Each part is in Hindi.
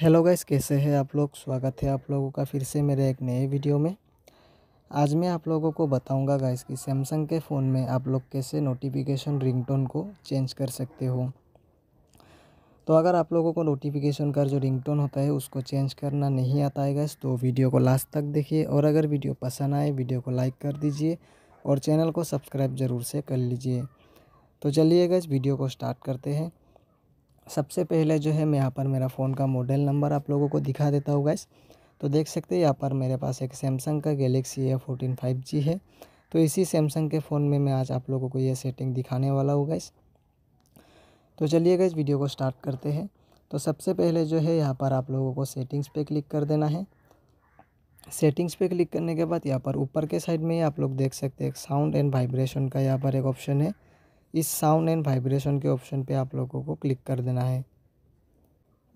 हेलो गाइस कैसे हैं आप लोग स्वागत है आप लोगों का फिर से मेरे एक नए वीडियो में आज मैं आप लोगों को बताऊंगा गाइस कि सैमसंग के फ़ोन में आप लोग कैसे नोटिफिकेशन रिंगटोन को चेंज कर सकते हो तो अगर आप लोगों को नोटिफिकेशन का जो रिंगटोन होता है उसको चेंज करना नहीं आता है गाइस तो वीडियो को लास्ट तक देखिए और अगर वीडियो पसंद आए वीडियो को लाइक कर दीजिए और चैनल को सब्सक्राइब ज़रूर से कर लीजिए तो चलिए गाइस वीडियो को स्टार्ट करते हैं सबसे पहले जो है मैं यहाँ पर मेरा फ़ोन का मॉडल नंबर आप लोगों को दिखा देता हूँ गैस तो देख सकते हैं यहाँ पर मेरे पास एक सैमसंग का Galaxy A fourteen five G है तो इसी सैमसंग के फ़ोन में मैं आज आप लोगों को ये सेटिंग दिखाने वाला हूँ गैस तो चलिए गैस वीडियो को स्टार्ट करते हैं तो सबसे पहले जो है यहाँ पर आप लोगों को सेटिंग्स पे क्लिक कर देना है सेटिंग्स पे क्लिक करने के बाद यहाँ पर ऊपर के साइड में आप लोग देख सकते हैं साउंड एंड वाइब्रेशन का यहाँ पर एक ऑप्शन है इस साउंड एंड वाइब्रेशन के ऑप्शन पे आप लोगों को क्लिक कर देना है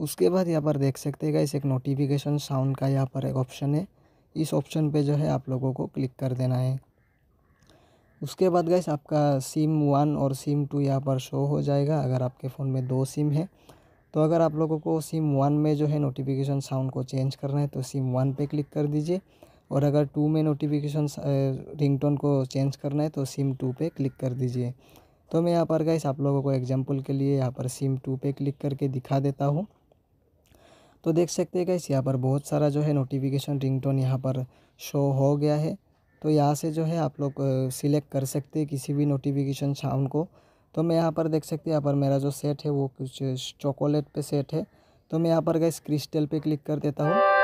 उसके बाद यहाँ पर देख सकते हैं इस एक नोटिफिकेशन साउंड का यहाँ पर एक ऑप्शन है इस ऑप्शन पे जो है आप लोगों को क्लिक कर देना है उसके बाद गए आपका सिम वन और सिम टू यहाँ पर शो हो जाएगा अगर आपके फ़ोन में दो सिम है तो अगर आप लोगों को सिम वन में जो है नोटिफिकेशन साउंड को चेंज करना है तो सिम वन पे क्लिक कर दीजिए और अगर टू में नोटिफिकेशन रिंगटोन को चेंज करना है तो सिम टू पे क्लिक कर दीजिए तो मैं यहाँ पर गाइस आप लोगों को एग्जाम्पल के लिए यहाँ पर सिम टू पे क्लिक करके दिखा देता हूँ तो देख सकते हैं गाइस यहाँ पर बहुत सारा जो है नोटिफिकेशन रिंगटोन यहाँ पर शो हो गया है तो यहाँ से जो है आप लोग सिलेक्ट कर सकते हैं किसी भी नोटिफिकेशन साउंड को तो मैं यहाँ पर देख सकते हैं यहाँ पर मेरा जो सेट है वो कुछ चॉकोलेट पे सेट है तो मैं यहाँ पर गाइस क्रिस्टल पे क्लिक कर देता हूँ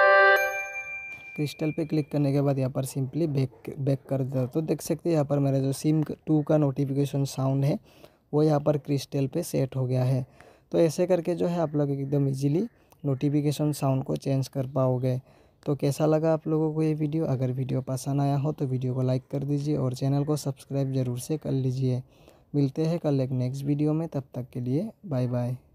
क्रिस्टल पे क्लिक करने के बाद यहाँ पर सिंपली बैक बैक कर देता तो देख सकते हैं यहाँ पर मेरा जो सिम टू का नोटिफिकेशन साउंड है वो यहाँ पर क्रिस्टल पे सेट हो गया है तो ऐसे करके जो है आप लोग एकदम इजीली नोटिफिकेशन साउंड को चेंज कर पाओगे तो कैसा लगा आप लोगों को ये वीडियो अगर वीडियो पसंद आया हो तो वीडियो को लाइक कर दीजिए और चैनल को सब्सक्राइब ज़रूर से कर लीजिए मिलते हैं कल एक नेक्स्ट वीडियो में तब तक के लिए बाय बाय